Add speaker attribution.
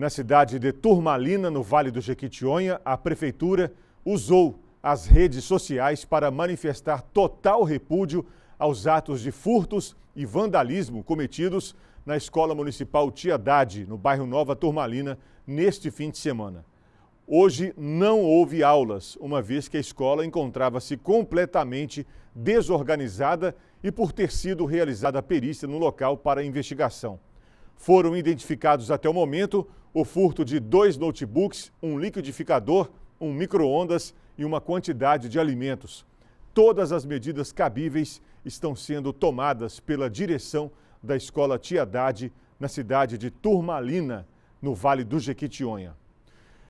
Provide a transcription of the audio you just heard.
Speaker 1: Na cidade de Turmalina, no Vale do Jequitinhonha, a prefeitura usou as redes sociais para manifestar total repúdio aos atos de furtos e vandalismo cometidos na Escola Municipal Dade, no bairro Nova Turmalina, neste fim de semana. Hoje não houve aulas, uma vez que a escola encontrava-se completamente desorganizada e por ter sido realizada a perícia no local para investigação. Foram identificados até o momento o furto de dois notebooks, um liquidificador, um micro-ondas e uma quantidade de alimentos. Todas as medidas cabíveis estão sendo tomadas pela direção da Escola Tiadade, na cidade de Turmalina, no Vale do Jequitinhonha.